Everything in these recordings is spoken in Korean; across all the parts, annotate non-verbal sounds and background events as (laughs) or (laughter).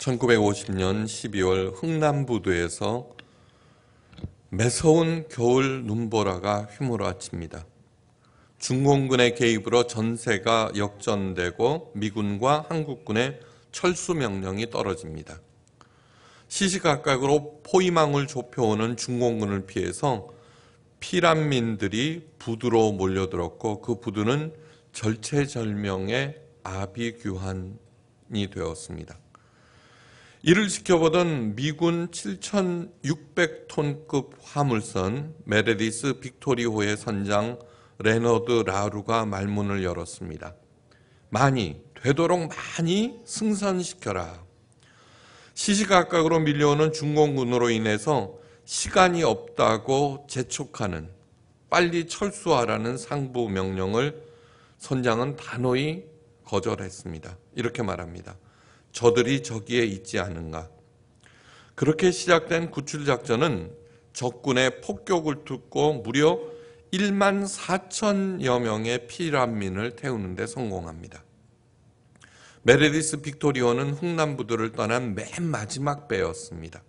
1950년 12월 흥남부두에서 매서운 겨울 눈보라가 휘몰아칩니다. 중공군의 개입으로 전세가 역전되고 미군과 한국군의 철수 명령이 떨어집니다. 시시각각으로 포위망을 좁혀오는 중공군을 피해서 피란민들이 부두로 몰려들었고 그 부두는 절체절명의 아비규환이 되었습니다. 이를 지켜보던 미군 7,600톤급 화물선 메레디스 빅토리호의 선장 레너드 라루가 말문을 열었습니다. 많이, 되도록 많이 승선시켜라. 시시각각으로 밀려오는 중공군으로 인해서 시간이 없다고 재촉하는 빨리 철수하라는 상부 명령을 선장은 단호히 거절했습니다. 이렇게 말합니다. 저들이 저기에 있지 않은가. 그렇게 시작된 구출작전은 적군의 폭격을 듣고 무려 1만 4천여 명의 피란민을 태우는데 성공합니다. 메르디스 빅토리오는 흥남부들을 떠난 맨 마지막 배였습니다.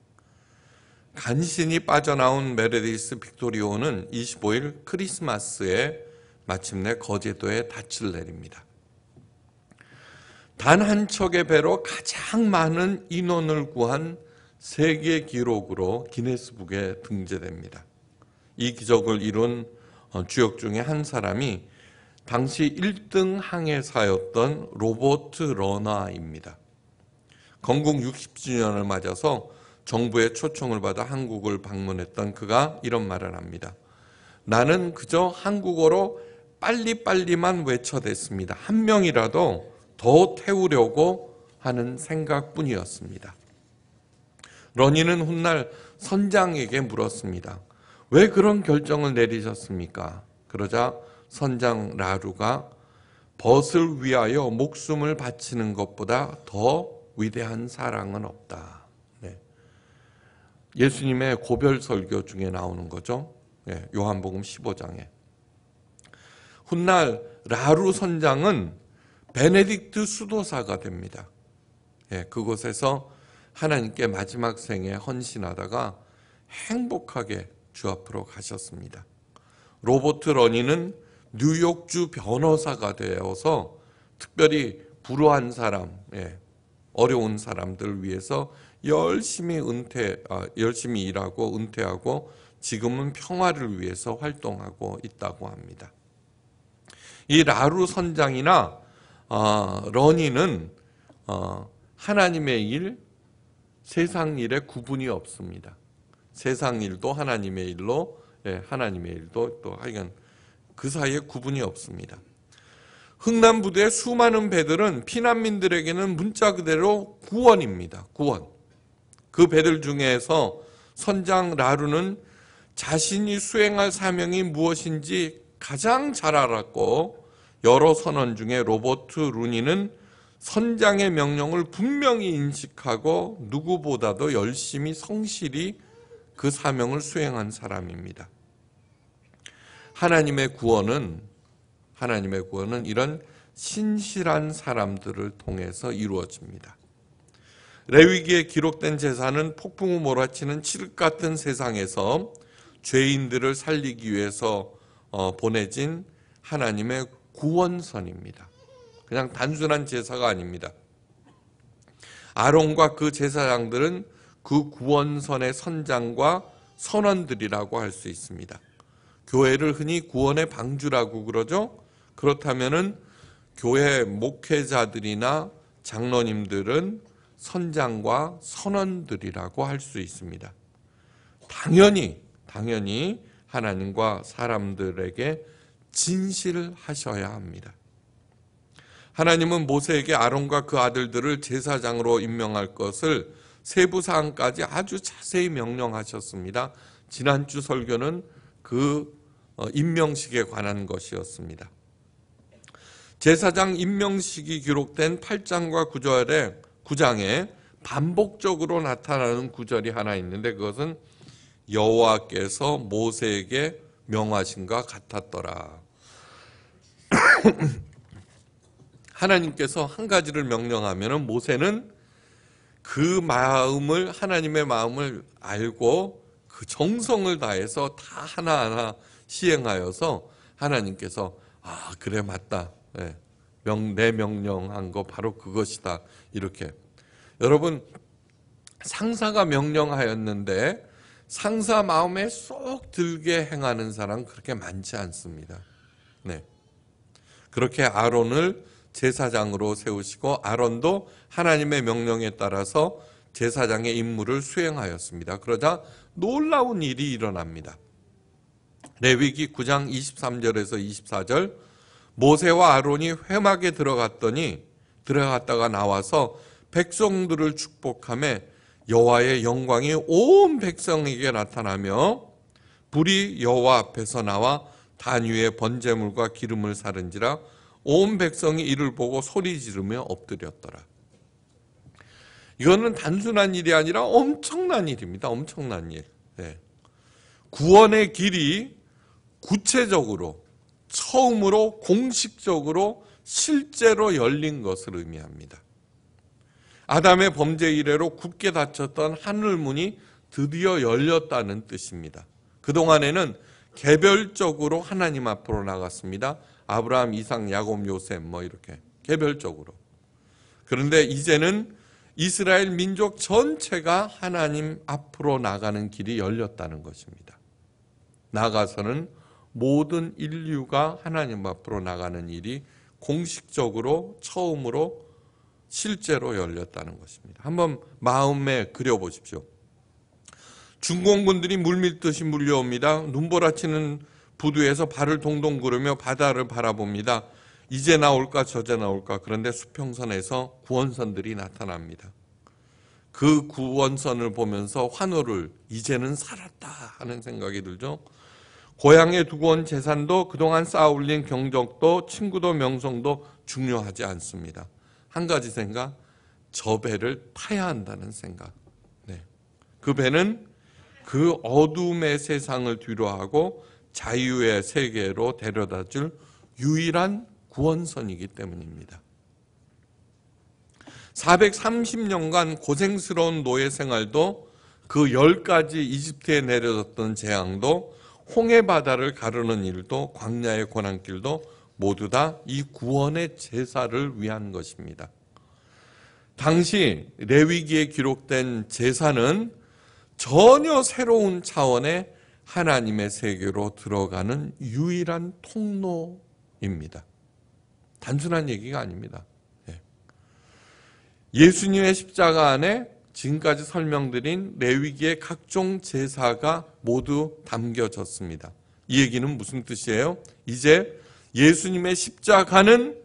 간신히 빠져나온 메르디스 빅토리오는 25일 크리스마스에 마침내 거제도에 닻을 내립니다. 단한 척의 배로 가장 많은 인원을 구한 세계 기록으로 기네스북에 등재됩니다. 이 기적을 이룬 어, 주역 중에 한 사람이 당시 1등 항해사였던 로버트 러나입니다. 건국 60주년을 맞아서 정부의 초청을 받아 한국을 방문했던 그가 이런 말을 합니다. 나는 그저 한국어로 빨리빨리만 외쳐댔습니다. 한 명이라도 더 태우려고 하는 생각뿐이었습니다. 러니는 훗날 선장에게 물었습니다. 왜 그런 결정을 내리셨습니까? 그러자 선장 라루가 벗을 위하여 목숨을 바치는 것보다 더 위대한 사랑은 없다. 네. 예수님의 고별 설교 중에 나오는 거죠. 네. 요한복음 15장에. 훗날 라루 선장은 베네딕트 수도사가 됩니다. 예, 그곳에서 하나님께 마지막 생에 헌신하다가 행복하게 주 앞으로 가셨습니다. 로버트 러니는 뉴욕주 변호사가 되어서 특별히 불우한 사람, 예, 어려운 사람들을 위해서 열심히 은퇴, 아, 열심히 일하고 은퇴하고 지금은 평화를 위해서 활동하고 있다고 합니다. 이 라루 선장이나 어, 러니는 어, 하나님의 일, 세상 일에 구분이 없습니다. 세상 일도 하나님의 일로, 예, 하나님의 일도 또 하여간 그 사이에 구분이 없습니다. 흥남 부대의 수많은 배들은 피난민들에게는 문자 그대로 구원입니다. 구원. 그 배들 중에서 선장 라루는 자신이 수행할 사명이 무엇인지 가장 잘 알았고 여러 선원 중에 로버트 루니는 선장의 명령을 분명히 인식하고 누구보다도 열심히 성실히 그 사명을 수행한 사람입니다. 하나님의 구원은 하나님의 구원은 이런 신실한 사람들을 통해서 이루어집니다. 레위기에 기록된 제사는 폭풍우 몰아치는 칠흑 같은 세상에서 죄인들을 살리기 위해서 어, 보내진 하나님의 구원선입니다. 그냥 단순한 제사가 아닙니다. 아론과 그 제사장들은 그 구원선의 선장과 선원들이라고 할 수 있습니다. 교회를 흔히 구원의 방주라고 그러죠. 그렇다면은 교회 목회자들이나 장로님들은 선장과 선원들이라고 할 수 있습니다. 당연히 당연히 하나님과 사람들에게 진실하셔야 합니다. 하나님은 모세에게 아론과 그 아들들을 제사장으로 임명할 것을 세부 사항까지 아주 자세히 명령하셨습니다. 지난주 설교는 그 어, 임명식에 관한 것이었습니다. 제사장 임명식이 기록된 8장과 9절에 9장에 반복적으로 나타나는 구절이 하나 있는데 그것은 여호와께서 모세에게 명하신 것 같았더라. (laughs) 하나님께서 한 가지를 명령하면 모세는 그 마음을 하나님의 마음을 알고 그 정성을 다해서 다 하나하나 시행하여서 하나님께서 아 그래 맞다 네. 명, 내 명령한 거 바로 그것이다 이렇게 여러분 상사가 명령하였는데 상사 마음에 쏙 들게 행하는 사람 그렇게 많지 않습니다. 네. 그렇게 아론을 제사장으로 세우시고 아론도 하나님의 명령에 따라서 제사장의 임무를 수행하였습니다. 그러자 놀라운 일이 일어납니다. 레위기 9장 23절에서 24절 모세와 아론이 회막에 들어갔더니 들어갔다가 나와서 백성들을 축복함에 여호와의 영광이 온 백성에게 나타나며 불이 여호와 앞에서 나와 단 위에 번제물과 기름을 사른지라 온 백성이 이를 보고 소리 지르며 엎드렸더라. 이거는 단순한 일이 아니라 엄청난 일입니다. 엄청난 일. 네. 구원의 길이 구체적으로 처음으로 공식적으로 실제로 열린 것을 의미합니다. 아담의 범죄 이래로 굳게 닫혔던 하늘문이 드디어 열렸다는 뜻입니다. 그동안에는 개별적으로 하나님 앞으로 나갔습니다. 아브라함, 이상, 야곱, 요셉 뭐 이렇게 개별적으로. 그런데 이제는 이스라엘 민족 전체가 하나님 앞으로 나가는 길이 열렸다는 것입니다. 나가서는 모든 인류가 하나님 앞으로 나가는 일이 공식적으로 처음으로 실제로 열렸다는 것입니다. 한번 마음에 그려보십시오. 중공군들이 물밀듯이 물려옵니다. 눈보라치는 부두에서 발을 동동 구르며 바다를 바라봅니다. 이제 나올까 저제 나올까 그런데 수평선에서 구원선들이 나타납니다. 그 구원선을 보면서 환호를 이제는 살았다 하는 생각이 들죠. 고향에 두고 온 재산도 그동안 쌓아올린 경적도 친구도 명성도 중요하지 않습니다. 한 가지 생각, 저 배를 타야 한다는 생각. 네. 그 배는 그 어둠의 세상을 뒤로하고 자유의 세계로 데려다 줄 유일한 구원선이기 때문입니다. 430년간 고생스러운 노예 생활도 그 열까지 이집트에 내려졌던 재앙도 홍해 바다를 가르는 일도 광야의 고난길도 모두 다 이 구원의 제사를 위한 것입니다. 당시 레위기에 기록된 제사는 전혀 새로운 차원의 하나님의 세계로 들어가는 유일한 통로입니다. 단순한 얘기가 아닙니다. 예. 예수님의 십자가 안에 지금까지 설명드린 레위기의 각종 제사가 모두 담겨졌습니다. 이 얘기는 무슨 뜻이에요? 이제 예수님의 십자가는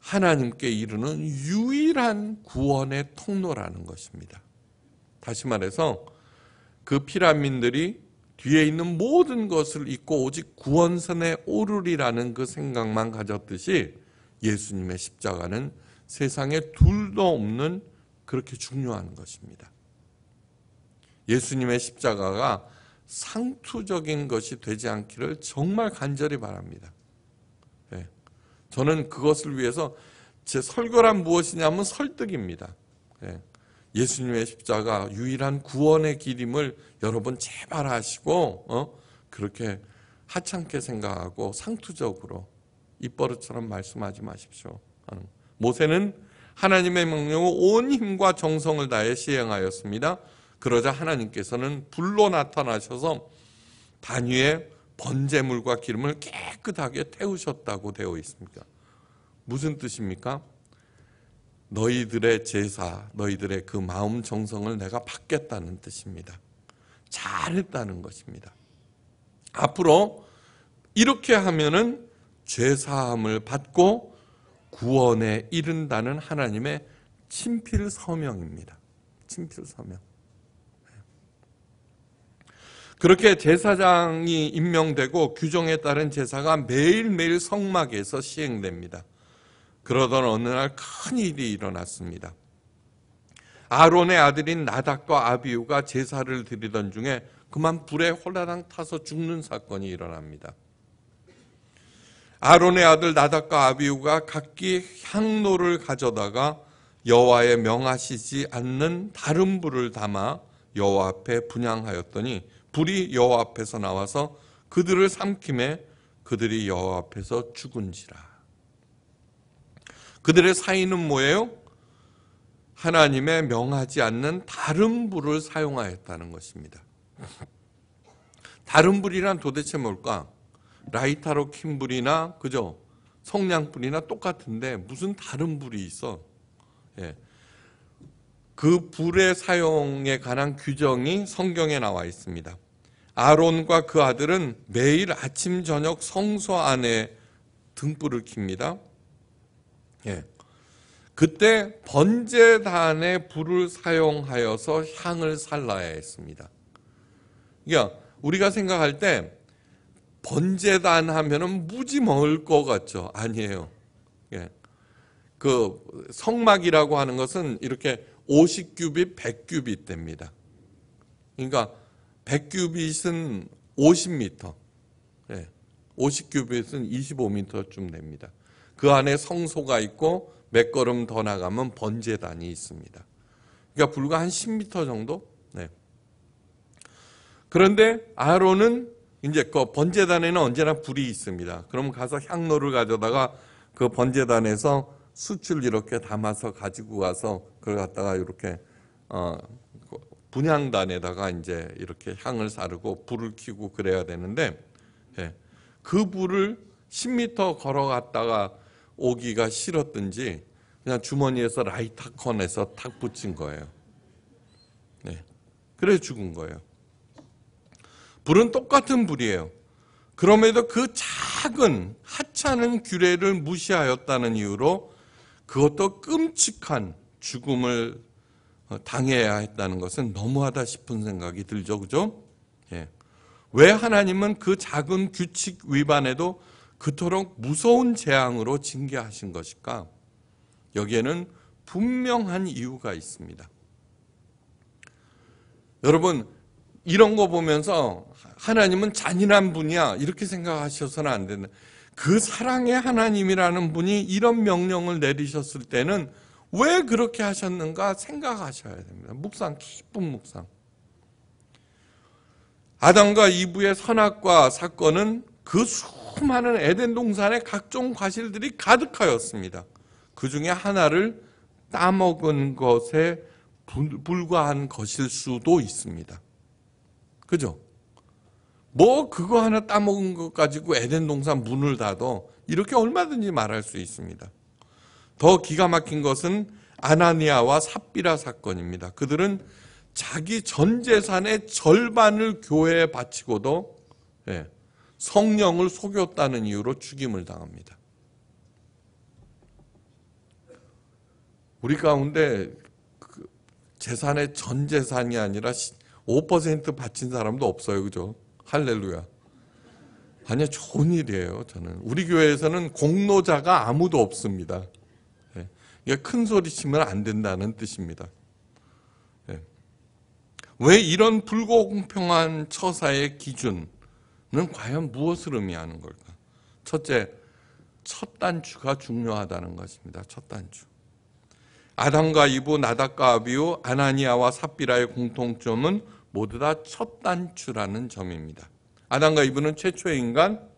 하나님께 이르는 유일한 구원의 통로라는 것입니다. 다시 말해서 그 피라민들이 뒤에 있는 모든 것을 잊고 오직 구원선에 오르리라는 그 생각만 가졌듯이 예수님의 십자가는 세상에 둘도 없는 그렇게 중요한 것입니다. 예수님의 십자가가 상투적인 것이 되지 않기를 정말 간절히 바랍니다. 네. 저는 그것을 위해서 제 설교란 무엇이냐면 설득입니다. 네. 예수님의 십자가 유일한 구원의 길임을 여러분 제발 하시고 어? 그렇게 하찮게 생각하고 상투적으로 입버릇처럼 말씀하지 마십시오. 모세는 하나님의 명령을 온 힘과 정성을 다해 시행하였습니다. 그러자 하나님께서는 불로 나타나셔서 단 위에 번제물과 기름을 깨끗하게 태우셨다고 되어 있습니다. 무슨 뜻입니까? 너희들의 제사, 너희들의 그 마음 정성을 내가 받겠다는 뜻입니다. 잘했다는 것입니다. 앞으로 이렇게 하면은 죄 사함을 받고 구원에 이른다는 하나님의 친필 서명입니다. 친필 서명. 네. 그렇게 제사장이 임명되고 규정에 따른 제사가 매일매일 성막에서 시행됩니다. 그러던 어느 날 큰 일이 일어났습니다. 아론의 아들인 나닥과 아비우가 제사를 드리던 중에 그만 불에 홀라당 타서 죽는 사건이 일어납니다. 아론의 아들 나닥과 아비우가 각기 향로를 가져다가 여호와의 명하시지 않는 다른 불을 담아 여호와 앞에 분양하였더니 불이 여호와 앞에서 나와서 그들을 삼킴에 그들이 여호와 앞에서 죽은지라. 그들의 사인은 뭐예요? 하나님의 명하지 않는 다른 불을 사용하였다는 것입니다. 다른 불이란 도대체 뭘까? 라이터로 킨 불이나 그죠? 성냥 불이나 똑같은데 무슨 다른 불이 있어? 예. 그 불의 사용에 관한 규정이 성경에 나와 있습니다. 아론과 그 아들은 매일 아침 저녁 성소 안에 등불을 킵니다. 예. 그때 번제단에 불을 사용하여서 향을 살라야 했습니다. 그러니까 우리가 생각할 때 번제단 하면은 무지 먹을 것 같죠. 아니에요. 예. 그 성막이라고 하는 것은 이렇게 50규빗, 그러니까 100규빗 예. 됩니다. 그러니까 100규빗은 50m, 예. 50규빗은 25m쯤 됩니다. 그 안에 성소가 있고 몇 걸음 더 나가면 번제단이 있습니다. 그러니까 불과 한 10m 정도? 네. 그런데 아론은 이제 그 번제단에는 언제나 불이 있습니다. 그럼 가서 향로를 가져다가 그 번제단에서 수출 이렇게 담아서 가지고 가서 그걸 갖다가 이렇게 어 그 분향단에다가 이제 이렇게 향을 사르고 불을 켜고 그래야 되는데 예. 그 불을 10m 걸어갔다가 오기가 싫었든지 그냥 주머니에서 라이터 꺼내서 탁 붙인 거예요. 네. 그래 죽은 거예요. 불은 똑같은 불이에요. 그럼에도 그 작은 하찮은 규례를 무시하였다는 이유로 그것도 끔찍한 죽음을 어, 당해야 했다는 것은 너무하다 싶은 생각이 들죠. 그죠? 예. 왜 하나님은 그 작은 규칙 위반에도 그토록 무서운 재앙으로 징계하신 것일까? 여기에는 분명한 이유가 있습니다. 여러분, 이런 거 보면서 하나님은 잔인한 분이야. 이렇게 생각하셔서는 안 된다. 그 사랑의 하나님이라는 분이 이런 명령을 내리셨을 때는 왜 그렇게 하셨는가 생각하셔야 됩니다. 묵상, 깊은 묵상. 아담과 이브의 선악과 사건은 그 수많은 에덴 동산의 각종 과실들이 가득하였습니다. 그 중에 하나를 따먹은 것에 불과한 것일 수도 있습니다. 그죠? 뭐 그거 하나 따먹은 것 가지고 에덴 동산 문을 닫어 이렇게 얼마든지 말할 수 있습니다. 더 기가 막힌 것은 아나니아와 삽비라 사건입니다. 그들은 자기 전 재산의 절반을 교회에 바치고도 예, 성령을 속였다는 이유로 죽임을 당합니다. 우리 가운데 그 재산의 전 재산이 아니라 5% 바친 사람도 없어요. 그죠? 할렐루야. 아니 좋은 일이에요. 저는. 우리 교회에서는 공로자가 아무도 없습니다. 예. 이큰 소리 치면 안 된다는 뜻입니다. 예. 왜 이런 불공평한 처사의 기준, 는 과연 무엇을 의미하는 걸까? 첫째, 첫 단추가 중요하다는 것입니다. 첫 단추. 아담과 이브, 나닷과 아비우, 아나니아와 삽비라의 공통점은 모두 다 첫 단추라는 점입니다. 아담과 이브는 최초의 인간,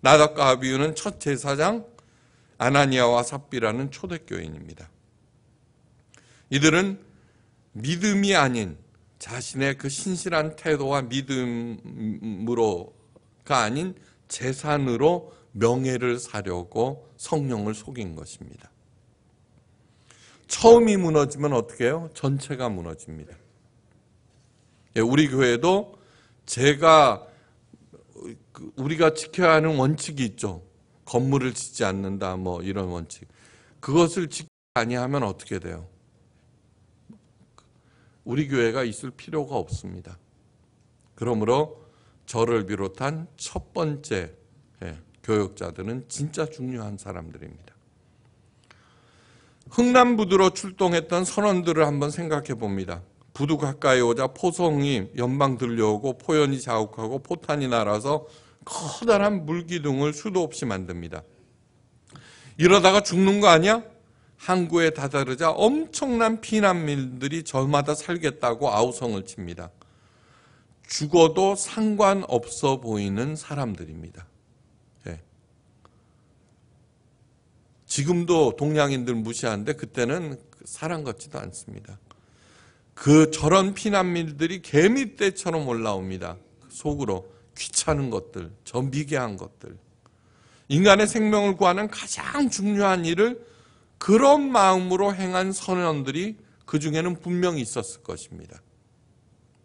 나닷과 아비우는 첫 제사장, 아나니아와 삽비라는 초대교인입니다. 이들은 믿음이 아닌 자신의 그 신실한 태도와 믿음으로 아닌 재산으로 명예를 사려고 성령을 속인 것입니다. 처음이 무너지면 어떻게 해요? 전체가 무너집니다. 예, 우리 교회도 제가 그 우리가 지켜야 하는 원칙이 있죠. 건물을 짓지 않는다 뭐 이런 원칙. 그것을 지키지 아니하면 어떻게 돼요? 우리 교회가 있을 필요가 없습니다. 그러므로 저를 비롯한 첫 번째 예, 교역자들은 진짜 중요한 사람들입니다. 흥남부두로 출동했던 선원들을 한번 생각해 봅니다. 부두 가까이 오자 포성이 연방 들려오고 포연이 자욱하고 포탄이 날아서 커다란 물기둥을 수도 없이 만듭니다. 이러다가 죽는 거 아니야? 항구에 다다르자 엄청난 피난민들이 저마다 살겠다고 아우성을 칩니다. 죽어도 상관없어 보이는 사람들입니다. 예. 지금도 동양인들 무시하는데 그때는 사람 같지도 않습니다. 그 저런 피난민들이 개미떼처럼 올라옵니다. 속으로 귀찮은 것들, 저 미개한 것들. 인간의 생명을 구하는 가장 중요한 일을 그런 마음으로 행한 선원들이 그 중에는 분명히 있었을 것입니다.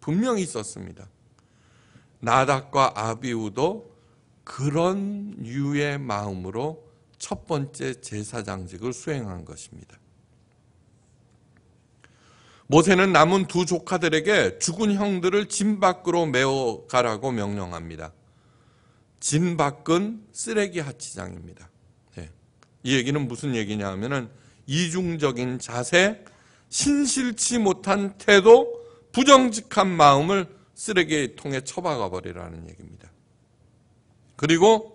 분명히 있었습니다. 나닥과 아비우도 그런 유의 마음으로 첫 번째 제사장직을 수행한 것입니다. 모세는 남은 두 조카들에게 죽은 형들을 진 밖으로 메어 가라고 명령합니다. 진 밖은 쓰레기 하치장입니다. 네. 이 얘기는 무슨 얘기냐 하면은 이중적인 자세, 신실치 못한 태도, 부정직한 마음을 쓰레기통에 처박아 버리라는 얘기입니다. 그리고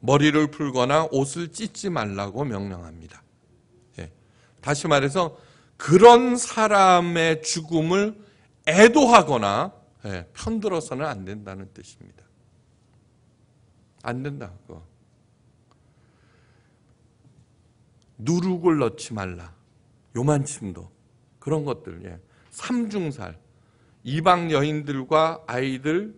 머리를 풀거나 옷을 찢지 말라고 명령합니다. 예. 다시 말해서 그런 사람의 죽음을 애도하거나 예, 편들어서는 안 된다는 뜻입니다. 안 된다. 그거. 누룩을 넣지 말라. 요만침도. 그런 것들. 예. 삼중살. 이방 여인들과 아이들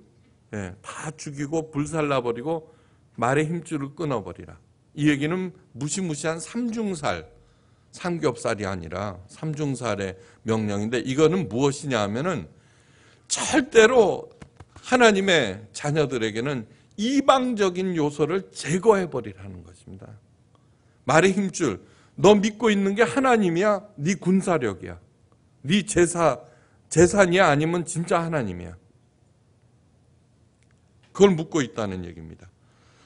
예, 다 죽이고 불살라버리고 말의 힘줄을 끊어버리라. 이 얘기는 무시무시한 삼중살, 삼겹살이 아니라 삼중살의 명령인데 이거는 무엇이냐 하면은 절대로 하나님의 자녀들에게는 이방적인 요소를 제거해버리라는 것입니다. 말의 힘줄, 너 믿고 있는 게 하나님이야, 네 군사력이야, 네 제사 재산이야 아니면 진짜 하나님이야. 그걸 묻고 있다는 얘기입니다.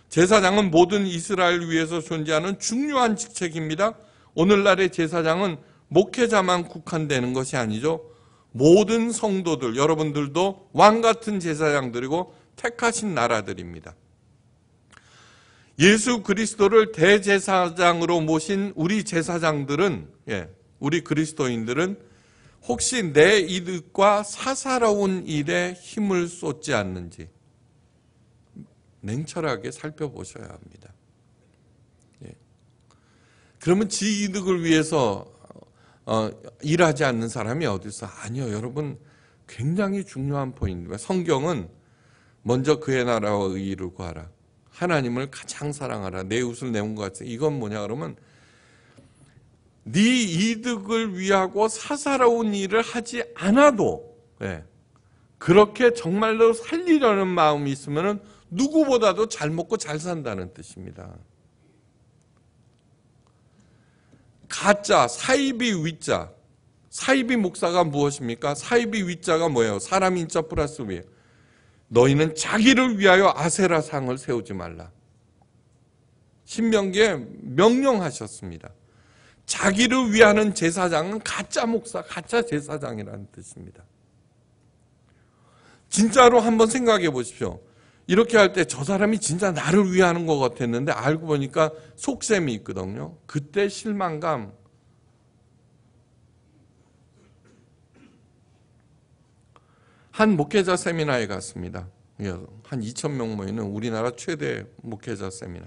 제사장은 모든 이스라엘 위에서 존재하는 중요한 직책입니다. 오늘날의 제사장은 목회자만 국한되는 것이 아니죠. 모든 성도들, 여러분들도 왕 같은 제사장들이고 택하신 나라들입니다. 예수 그리스도를 대제사장으로 모신 우리 제사장들은, 예, 우리 그리스도인들은 혹시 내 이득과 사사로운 일에 힘을 쏟지 않는지 냉철하게 살펴보셔야 합니다. 예. 그러면 지 이득을 위해서 어, 일하지 않는 사람이 어디 있어? 아니요, 여러분 굉장히 중요한 포인트입니다. 성경은 먼저 그의 나라와 의를 구하라. 하나님을 가장 사랑하라. 내 웃을 내온 같아. 이건 뭐냐 그러면 네 이득을 위하고 사사로운 일을 하지 않아도 예, 그렇게 정말로 살리려는 마음이 있으면 누구보다도 잘 먹고 잘 산다는 뜻입니다. 가짜 사이비 위자 사이비 목사가 무엇입니까? 사이비 위자가 뭐예요? 사람 인자 플러스 위 너희는 자기를 위하여 아세라상을 세우지 말라. 신명기에 명령하셨습니다. 자기를 위하는 제사장은 가짜 목사, 가짜 제사장이라는 뜻입니다. 진짜로 한번 생각해 보십시오. 이렇게 할 때 저 사람이 진짜 나를 위하는 것 같았는데 알고 보니까 속셈이 있거든요. 그때 실망감. 한 목회자 세미나에 갔습니다. 한 2천 명 모이는 우리나라 최대 목회자 세미나.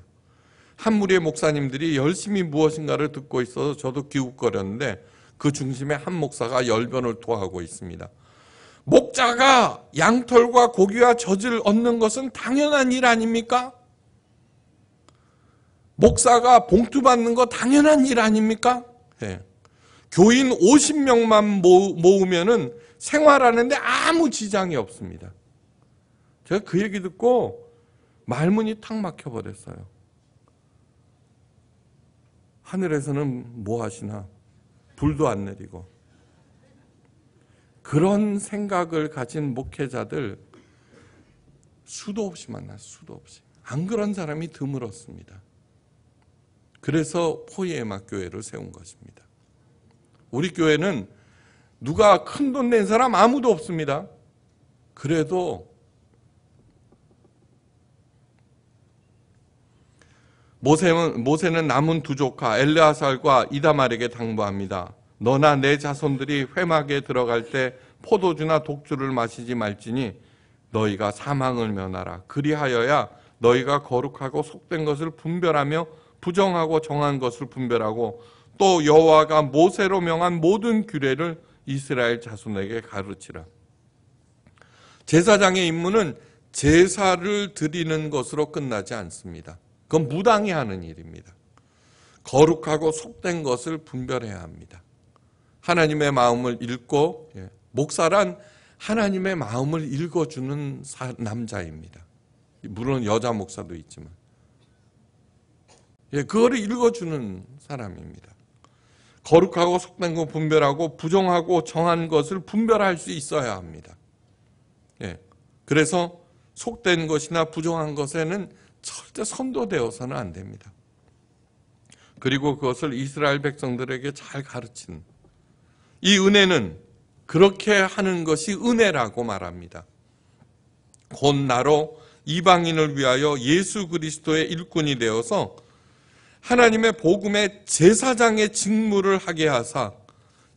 한 무리의 목사님들이 열심히 무엇인가를 듣고 있어서 저도 기웃거렸는데 그 중심에 한 목사가 열변을 토하고 있습니다. 목자가 양털과 고기와 젖을 얻는 것은 당연한 일 아닙니까? 목사가 봉투 받는 거 당연한 일 아닙니까? 예. 교인 50명만 모으면은 생활하는데 아무 지장이 없습니다. 제가 그 얘기 듣고 말문이 탁 막혀버렸어요. 하늘에서는 뭐 하시나? 불도 안 내리고. 그런 생각을 가진 목회자들 수도 없이 만나 수도 없이. 안 그런 사람이 드물었습니다. 그래서 포예막 교회를 세운 것입니다. 우리 교회는 누가 큰 돈 낸 사람 아무도 없습니다. 그래도 모세는, 모세는 남은 두 조카 엘르아살과 이다말에게 당부합니다. 너나 내 자손들이 회막에 들어갈 때 포도주나 독주를 마시지 말지니 너희가 사망을 면하라. 그리하여야 너희가 거룩하고 속된 것을 분별하며 부정하고 정한 것을 분별하고 또 여호와가 모세로 명한 모든 규례를 이스라엘 자손에게 가르치라. 제사장의 임무는 제사를 드리는 것으로 끝나지 않습니다. 그건 무당이 하는 일입니다. 거룩하고 속된 것을 분별해야 합니다. 하나님의 마음을 읽고 예, 목사란 하나님의 마음을 읽어주는 남자입니다. 물론 여자 목사도 있지만 예, 그거를 읽어주는 사람입니다. 거룩하고 속된 것 분별하고 부정하고 정한 것을 분별할 수 있어야 합니다. 예, 그래서 속된 것이나 부정한 것에는 절대 선도되어서는 안 됩니다. 그리고 그것을 이스라엘 백성들에게 잘 가르친 이 은혜는 그렇게 하는 것이 은혜라고 말합니다. 곧 나로 이방인을 위하여 예수 그리스도의 일꾼이 되어서 하나님의 복음의 제사장의 직무를 하게 하사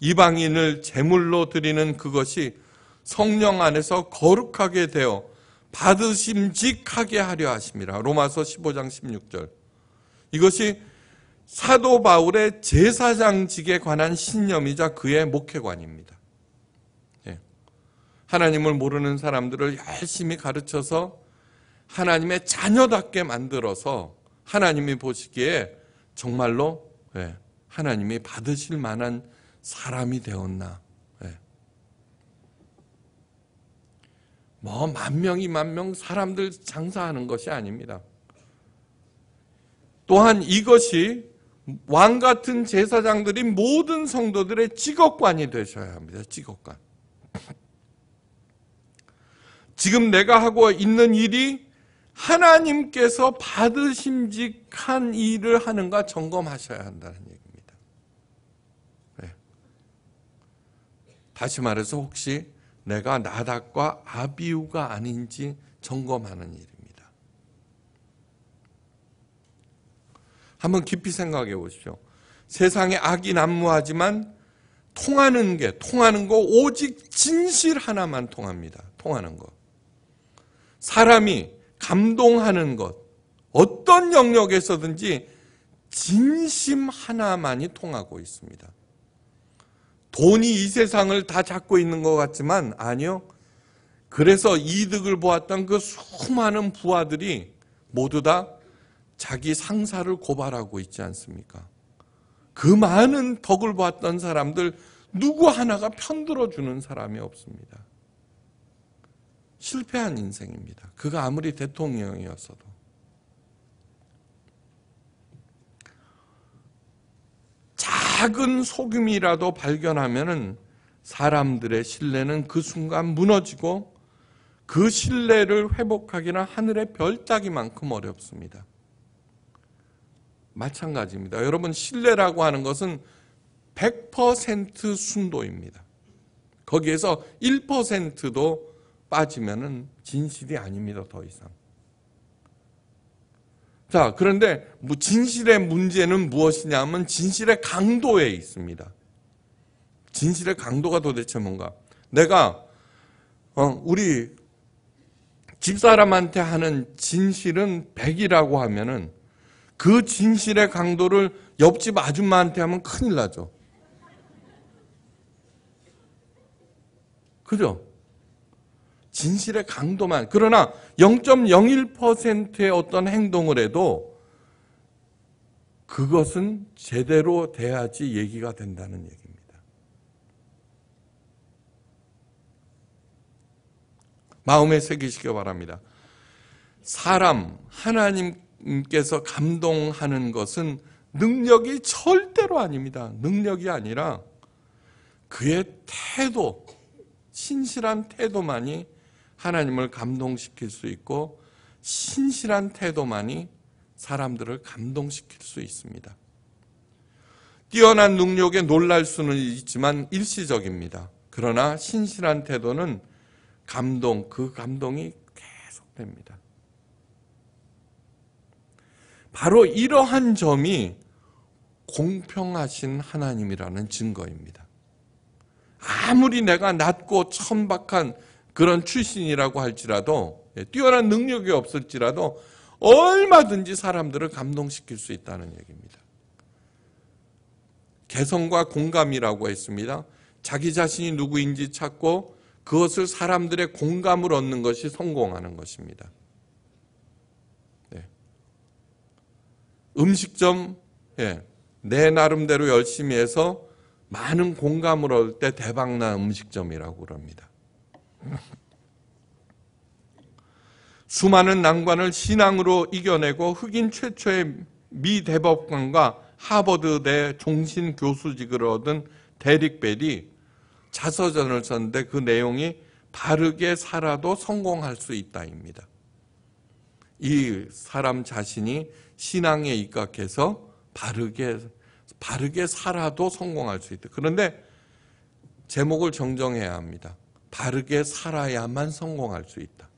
이방인을 제물로 드리는 그것이 성령 안에서 거룩하게 되어 받으심직하게 하려 하십이라 로마서 15장 16절. 이것이 사도 바울의 제사장직에 관한 신념이자 그의 목회관입니다. 예. 하나님을 모르는 사람들을 열심히 가르쳐서 하나님의 자녀답게 만들어서 하나님이 보시기에 정말로 예, 하나님이 받으실 만한 사람이 되었나 뭐만 명, 이만 명 사람들 장사하는 것이 아닙니다. 또한 이것이 왕 같은 제사장들이 모든 성도들의 직업관이 되셔야 합니다. 직업관. (clears throat) 지금 내가 하고 있는 일이 하나님께서 받으심직한 일을 하는가 점검하셔야 한다는 얘기입니다. 네. 다시 말해서 혹시 내가 나닥과 아비우가 아닌지 점검하는 일입니다. 한번 깊이 생각해 보십시오. 세상에 악이 난무하지만 통하는 게 통하는 거 오직 진실 하나만 통합니다. 통하는 것. 사람이 감동하는 것 어떤 영역에서든지 진심 하나만이 통하고 있습니다. 돈이 이 세상을 다 잡고 있는 것 같지만 아니요. 그래서 이득을 보았던 그 수많은 부하들이 모두 다 자기 상사를 고발하고 있지 않습니까? 그 많은 덕을 보았던 사람들 누구 하나가 편들어 주는 사람이 없습니다. 실패한 인생입니다. 그가 아무리 대통령이었어도. 작은 소금이라도 발견하면은 사람들의 신뢰는 그 순간 무너지고 그 신뢰를 회복하기는 하늘의 별 따기만큼 어렵습니다. 마찬가지입니다. 여러분 신뢰라고 하는 것은 100% 순도입니다. 거기에서 1%도 빠지면은 진실이 아닙니다. 더 이상. 자, 그런데 진실의 문제는 무엇이냐면 진실의 강도에 있습니다. 진실의 강도가 도대체 뭔가? 내가 어, 우리 집사람한테 하는 진실은 100이라고 하면은 그 진실의 강도를 옆집 아줌마한테 하면 큰일 나죠. 그죠? 진실의 강도만 그러나 0.01%의 어떤 행동을 해도 그것은 제대로 돼야지 얘기가 된다는 얘기입니다. 마음에 새기시기 바랍니다. 사람, 하나님께서 감동하는 것은 능력이 절대로 아닙니다. 능력이 아니라 그의 태도, 신실한 태도만이 하나님을 감동시킬 수 있고 신실한 태도만이 사람들을 감동시킬 수 있습니다. 뛰어난 능력에 놀랄 수는 있지만 일시적입니다. 그러나 신실한 태도는 감동, 그 감동이 계속됩니다. 바로 이러한 점이 공평하신 하나님이라는 증거입니다. 아무리 내가 낮고 천박한 그런 출신이라고 할지라도 예, 뛰어난 능력이 없을지라도 얼마든지 사람들을 감동시킬 수 있다는 얘기입니다. 개성과 공감이라고 했습니다. 자기 자신이 누구인지 찾고 그것을 사람들의 공감을 얻는 것이 성공하는 것입니다. 네. 음식점 예. 내 나름대로 열심히 해서 많은 공감을 얻을 때 대박난 음식점이라고 그럽니다. 수많은 난관을 신앙으로 이겨내고 흑인 최초의 미 대법관과 하버드대 종신 교수직을 얻은 대릭 벨이 자서전을 썼는데 그 내용이 바르게 살아도 성공할 수 있다입니다. 이 사람 자신이 신앙에 입각해서 바르게 바르게 살아도 성공할 수 있다. 그런데 제목을 정정해야 합니다. 바르게 살아야만 성공할 수 있다.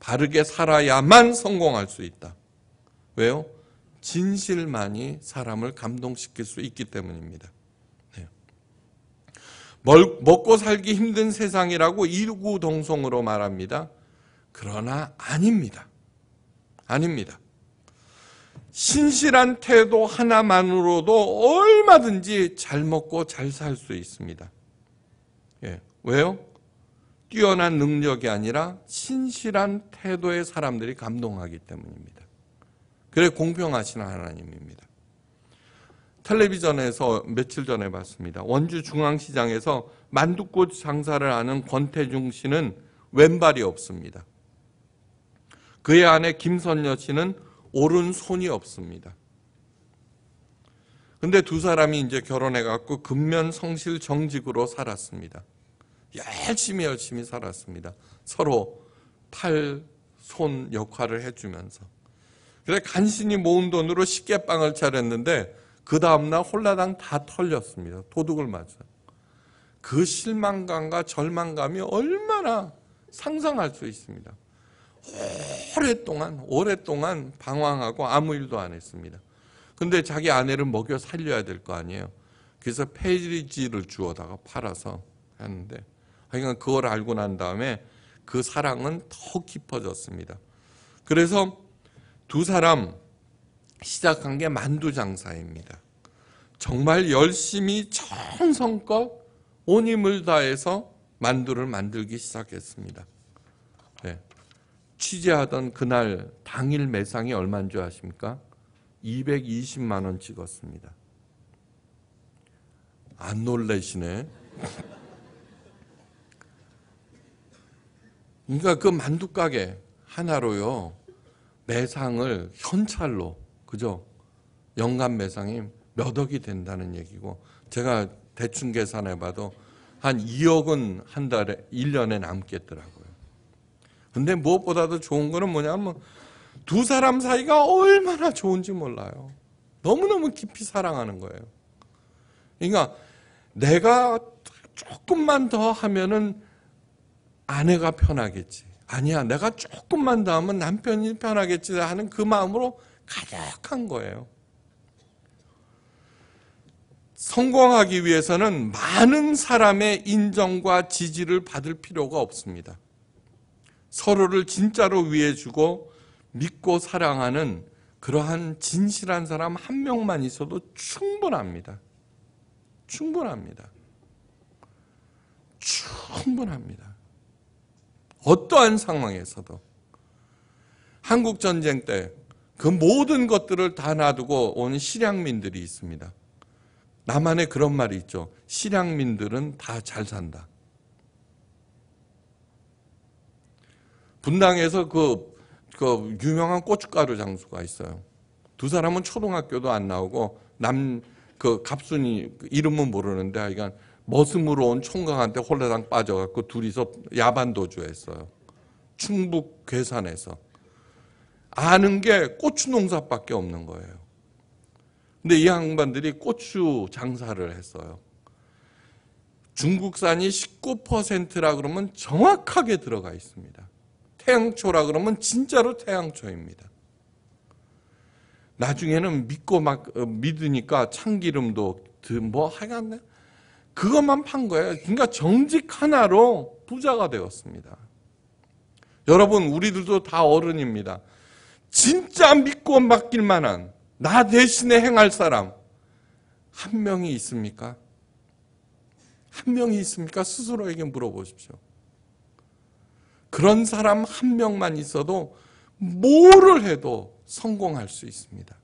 바르게 살아야만 성공할 수 있다. 왜요? 진실만이 사람을 감동시킬 수 있기 때문입니다. 네. 먹고 살기 힘든 세상이라고 일구동성으로 말합니다. 그러나 아닙니다. 아닙니다. 신실한 태도 하나만으로도 얼마든지 잘 먹고 잘 살 수 있습니다. 왜요? 뛰어난 능력이 아니라 신실한 태도의 사람들이 감동하기 때문입니다. 그래 공평하신 하나님입니다. 텔레비전에서 며칠 전에 봤습니다. 원주 중앙시장에서 만두꽃 장사를 하는 권태중 씨는 왼발이 없습니다. 그의 아내 김선녀 씨는 오른손이 없습니다. 근데 두 사람이 이제 결혼해 갖고 근면 성실 정직으로 살았습니다. 열심히 열심히 살았습니다. 서로 팔, 손 역할을 해주면서. 그래 간신히 모은 돈으로 식계빵을 차렸는데 그 다음날 홀라당 다 털렸습니다. 도둑을 맞아. 그 실망감과 절망감이 얼마나 상상할 수 있습니다. 오랫동안 오랫동안 방황하고 아무 일도 안 했습니다. 근데 자기 아내를 먹여 살려야 될 거 아니에요. 그래서 페이지를 주워다가 팔아서 했는데 그러니 그걸 알고 난 다음에 그 사랑은 더 깊어졌습니다. 그래서 두 사람 시작한 게 만두 장사입니다. 정말 열심히 천성껏온 힘을 다해서 만두를 만들기 시작했습니다. 네. 취재하던 그날 당일 매상이 얼마인 줄 아십니까? 220만 원 찍었습니다. 안 놀래시네. 그러니까 그 만두 가게 하나로요 매상을 현찰로 그죠 연간 매상이 몇 억이 된다는 얘기고 제가 대충 계산해봐도 한 2억은 한 달에 1년에 남겠더라고요. 근데 무엇보다도 좋은 거는 뭐냐면 뭐 두 사람 사이가 얼마나 좋은지 몰라요. 너무너무 깊이 사랑하는 거예요. 그러니까 내가 조금만 더 하면은 아내가 편하겠지. 아니야, 내가 조금만 더 하면 남편이 편하겠지 하는 그 마음으로 가득한 거예요. 성공하기 위해서는 많은 사람의 인정과 지지를 받을 필요가 없습니다. 서로를 진짜로 위해주고 믿고 사랑하는 그러한 진실한 사람 한 명만 있어도 충분합니다. 충분합니다. 충분합니다. 어떠한 상황에서도 한국 전쟁 때 그 모든 것들을 다 놔두고 온 실향민들이 있습니다. 나만의 그런 말이 있죠. 실향민들은 다 잘 산다. 분당에서 그, 그 유명한 고춧가루 장수가 있어요. 두 사람은 초등학교도 안 나오고 남, 그 갑순이 그 이름은 모르는데 하여간 머슴으로 온 총각한테 홀라당 빠져갖고 둘이서 야반도주했어요. 충북 괴산에서. 아는 게 고추 농사밖에 없는 거예요. 근데 이 양반들이 고추 장사를 했어요. 중국산이 19%라 그러면 정확하게 들어가 있습니다. 태양초라 그러면 진짜로 태양초입니다. 나중에는 믿고 막 어, 믿으니까 참기름도 뭐 하여간 그것만 판 거예요. 그러니까 정직 하나로 부자가 되었습니다. 여러분, 우리들도 다 어른입니다. 진짜 믿고 맡길 만한 나 대신에 행할 사람 한 명이 있습니까? 한 명이 있습니까? 스스로에게 물어보십시오. 그런 사람 한 명만 있어도 뭐를 해도 성공할 수 있습니다.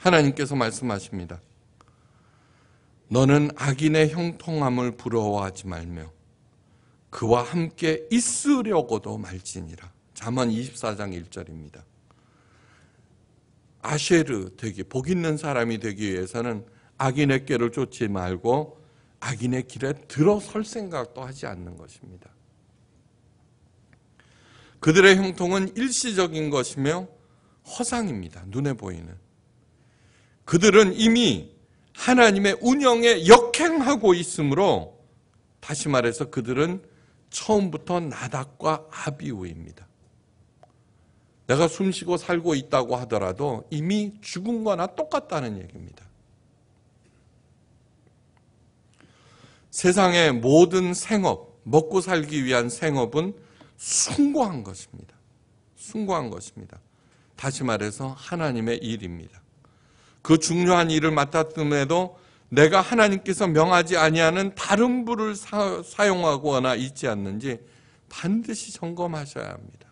하나님께서 말씀하십니다. 너는 악인의 형통함을 부러워하지 말며 그와 함께 있으려고도 말지니라. 잠언 24장 1절입니다. 아쉐르 되기, 복 있는 사람이 되기 위해서는 악인의 꾀를 쫓지 말고 악인의 길에 들어설 생각도 하지 않는 것입니다. 그들의 형통은 일시적인 것이며 허상입니다. 눈에 보이는. 그들은 이미 하나님의 운영에 역행하고 있으므로 다시 말해서 그들은 처음부터 나닥과 아비우입니다. 내가 숨쉬고 살고 있다고 하더라도 이미 죽은 거나 똑같다는 얘기입니다. 세상의 모든 생업, 먹고 살기 위한 생업은 숭고한 것입니다. 숭고한 것입니다. 다시 말해서 하나님의 일입니다. 그 중요한 일을 맡았음에도 내가 하나님께서 명하지 아니하는 다른 부를 사, 용하거나 있지 않는지 반드시 점검하셔야 합니다.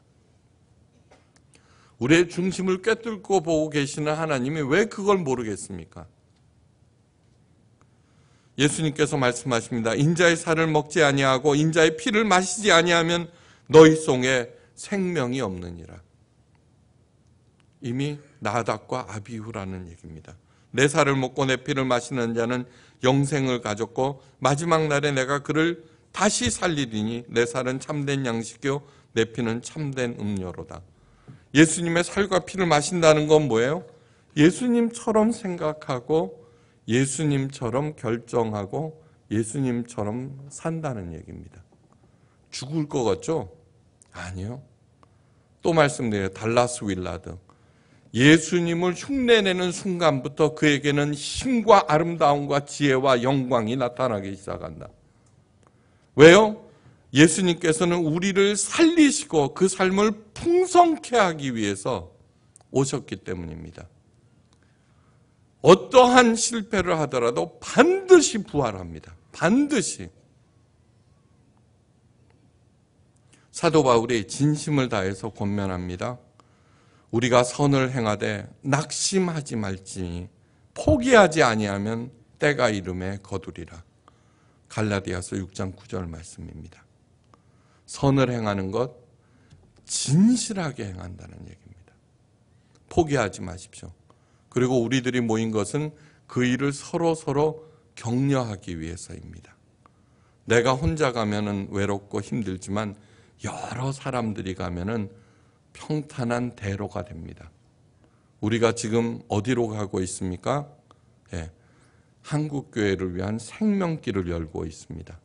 우리의 중심을 꿰뚫고 보고 계시는 하나님이 왜 그걸 모르겠습니까? 예수님께서 말씀하십니다. 인자의 살을 먹지 아니하고 인자의 피를 마시지 아니하면 너희 속에 생명이 없느니라. 이미 나닥과 아비후라는 얘기입니다. 내 살을 먹고 내 피를 마시는 자는 영생을 가졌고 마지막 날에 내가 그를 다시 살리리니 내 살은 참된 양식이요 내 피는 참된 음료로다. 예수님의 살과 피를 마신다는 건 뭐예요? 예수님처럼 생각하고 예수님처럼 결정하고 예수님처럼 산다는 얘기입니다. 죽을 것 같죠? 아니요. 또 말씀드려요. 달라스 윌라드. 예수님을 흉내내는 순간부터 그에게는 힘과 아름다움과 지혜와 영광이 나타나기 시작한다. 왜요? 예수님께서는 우리를 살리시고 그 삶을 풍성케 하기 위해서 오셨기 때문입니다. 어떠한 실패를 하더라도 반드시 부활합니다. 반드시. 사도 바울이 진심을 다해서 권면합니다. 우리가 선을 행하되 낙심하지 말지 포기하지 아니하면 때가 이름에 거두리라. 갈라디아서 6장 9절 말씀입니다. 선을 행하는 것 진실하게 행한다는 얘기입니다. 포기하지 마십시오. 그리고 우리들이 모인 것은 그 일을 서로 서로 격려하기 위해서입니다. 내가 혼자 가면은 외롭고 힘들지만 여러 사람들이 가면은 평탄한 대로가 됩니다. 우리가 지금 어디로 가고 있습니까? 예, 한국교회를 위한 생명길을 열고 있습니다.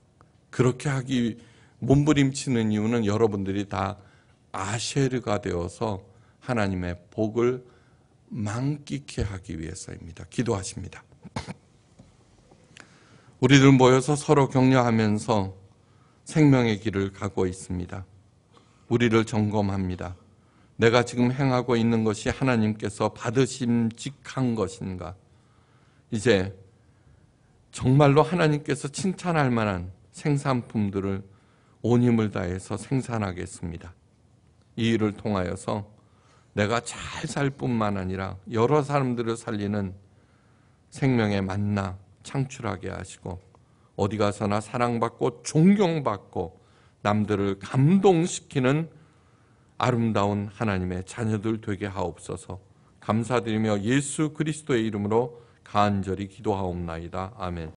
그렇게 하기 몸부림치는 이유는 여러분들이 다 아쉐르가 되어서 하나님의 복을 만끽해 하기 위해서입니다. 기도하십니다. (clears throat) 우리들 모여서 서로 격려하면서 생명의 길을 가고 있습니다. 우리를 점검합니다. 내가 지금 행하고 있는 것이 하나님께서 받으심직한 것인가? 이제 정말로 하나님께서 칭찬할 만한 생산품들을 온 힘을 다해서 생산하겠습니다. 이 일을 통하여서 내가 잘 살 뿐만 아니라 여러 사람들을 살리는 생명의 만나 창출하게 하시고 어디 가서나 사랑받고 존경받고 남들을 감동시키는 아름다운 하나님의 자녀들 되게 하옵소서. 감사드리며 예수 그리스도의 이름으로 간절히 기도하옵나이다. 아멘.